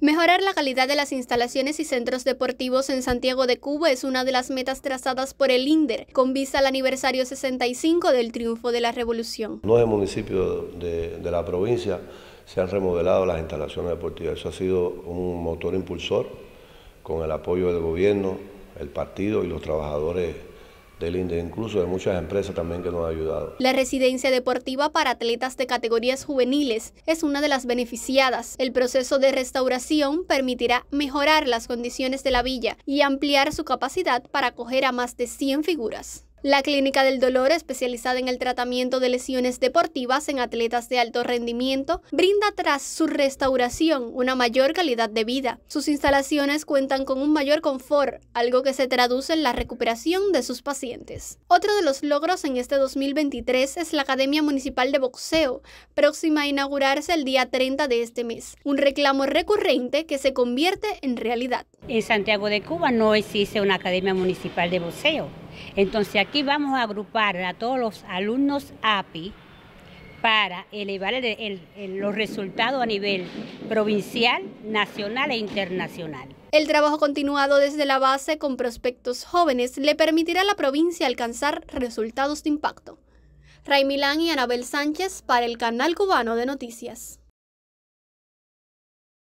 Mejorar la calidad de las instalaciones y centros deportivos en Santiago de Cuba es una de las metas trazadas por el INDER con vista al aniversario 65 del triunfo de la revolución. Nueve municipios de, de la provincia se han remodelado las instalaciones deportivas. Eso ha sido un motor impulsor con el apoyo del gobierno, el partido y los trabajadores del INDE, incluso de muchas empresas también que nos han ayudado. La residencia deportiva para atletas de categorías juveniles es una de las beneficiadas. El proceso de restauración permitirá mejorar las condiciones de la villa y ampliar su capacidad para acoger a más de 100 figuras. La Clínica del Dolor, especializada en el tratamiento de lesiones deportivas en atletas de alto rendimiento, brinda tras su restauración una mayor calidad de vida. Sus instalaciones cuentan con un mayor confort, algo que se traduce en la recuperación de sus pacientes. Otro de los logros en este 2023 es la Academia Municipal de Boxeo, próxima a inaugurarse el día 30 de este mes, un reclamo recurrente que se convierte en realidad. En Santiago de Cuba no existe una Academia Municipal de Boxeo entonces aquí vamos a agrupar a todos los alumnos API para elevar los resultados a nivel provincial, nacional e internacional. El trabajo continuado desde la base con prospectos jóvenes le permitirá a la provincia alcanzar resultados de impacto. Milán y Anabel Sánchez para el canal cubano de noticias.